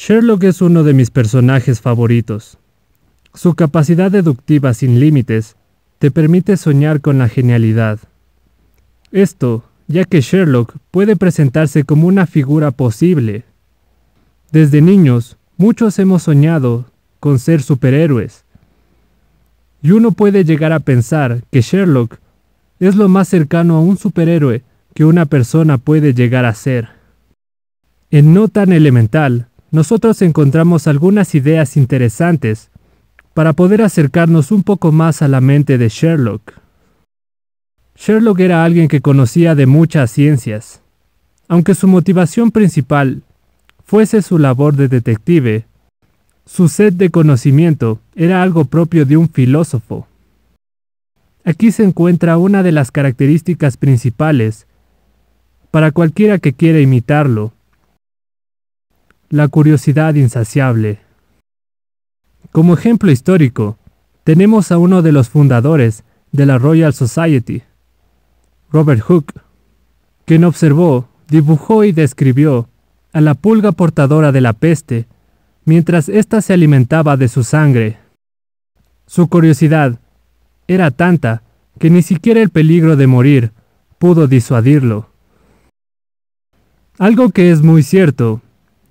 Sherlock es uno de mis personajes favoritos. Su capacidad deductiva sin límites te permite soñar con la genialidad. Esto, ya que Sherlock puede presentarse como una figura posible. Desde niños, muchos hemos soñado con ser superhéroes. Y uno puede llegar a pensar que Sherlock es lo más cercano a un superhéroe que una persona puede llegar a ser. En No tan elemental, nosotros encontramos algunas ideas interesantes para poder acercarnos un poco más a la mente de Sherlock. Sherlock era alguien que conocía de muchas ciencias. Aunque su motivación principal fuese su labor de detective, su sed de conocimiento era algo propio de un filósofo. Aquí se encuentra una de las características principales para cualquiera que quiera imitarlo la curiosidad insaciable. Como ejemplo histórico, tenemos a uno de los fundadores de la Royal Society, Robert Hooke, quien observó, dibujó y describió a la pulga portadora de la peste mientras ésta se alimentaba de su sangre. Su curiosidad era tanta que ni siquiera el peligro de morir pudo disuadirlo. Algo que es muy cierto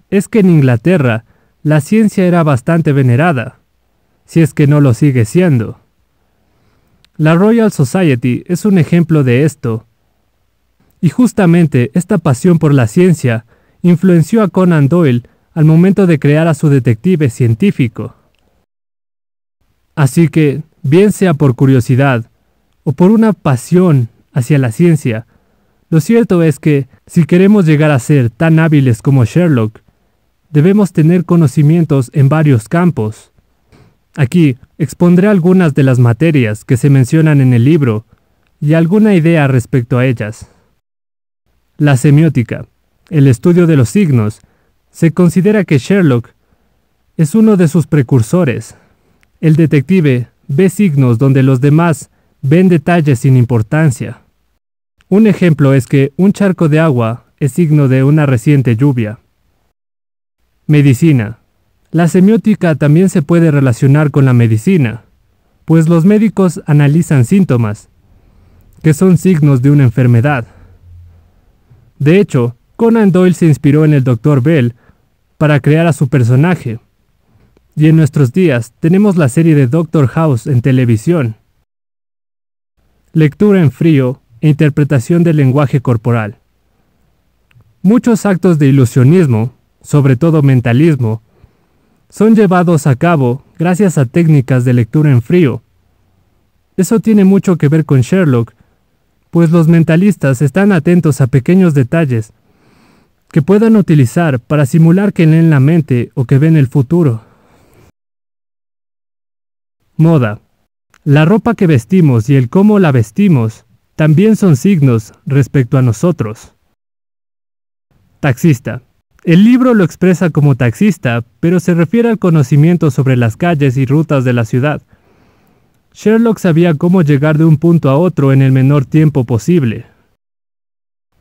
es que en Inglaterra la ciencia era bastante venerada, si es que no lo sigue siendo. La Royal Society es un ejemplo de esto. Y justamente esta pasión por la ciencia influenció a Conan Doyle al momento de crear a su detective científico. Así que, bien sea por curiosidad o por una pasión hacia la ciencia, lo cierto es que, si queremos llegar a ser tan hábiles como Sherlock, debemos tener conocimientos en varios campos. Aquí expondré algunas de las materias que se mencionan en el libro y alguna idea respecto a ellas. La semiótica, el estudio de los signos, se considera que Sherlock es uno de sus precursores. El detective ve signos donde los demás ven detalles sin importancia. Un ejemplo es que un charco de agua es signo de una reciente lluvia. Medicina. La semiótica también se puede relacionar con la medicina, pues los médicos analizan síntomas, que son signos de una enfermedad. De hecho, Conan Doyle se inspiró en el Dr. Bell para crear a su personaje. Y en nuestros días tenemos la serie de Doctor House en televisión. Lectura en frío e interpretación del lenguaje corporal. Muchos actos de ilusionismo sobre todo mentalismo, son llevados a cabo gracias a técnicas de lectura en frío. Eso tiene mucho que ver con Sherlock, pues los mentalistas están atentos a pequeños detalles que puedan utilizar para simular que leen la mente o que ven el futuro. Moda. La ropa que vestimos y el cómo la vestimos también son signos respecto a nosotros. Taxista. El libro lo expresa como taxista, pero se refiere al conocimiento sobre las calles y rutas de la ciudad. Sherlock sabía cómo llegar de un punto a otro en el menor tiempo posible.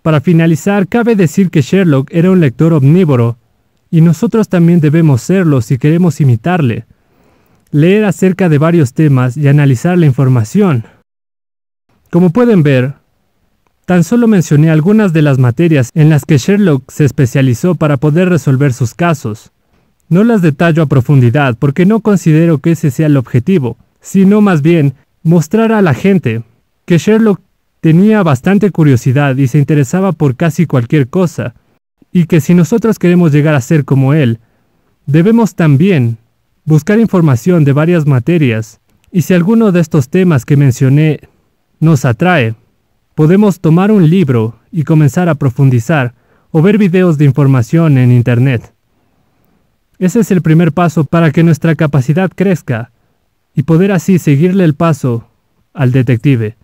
Para finalizar, cabe decir que Sherlock era un lector omnívoro, y nosotros también debemos serlo si queremos imitarle, leer acerca de varios temas y analizar la información. Como pueden ver, Tan solo mencioné algunas de las materias en las que Sherlock se especializó para poder resolver sus casos. No las detallo a profundidad porque no considero que ese sea el objetivo, sino más bien mostrar a la gente que Sherlock tenía bastante curiosidad y se interesaba por casi cualquier cosa, y que si nosotros queremos llegar a ser como él, debemos también buscar información de varias materias, y si alguno de estos temas que mencioné nos atrae, podemos tomar un libro y comenzar a profundizar o ver videos de información en Internet. Ese es el primer paso para que nuestra capacidad crezca y poder así seguirle el paso al detective.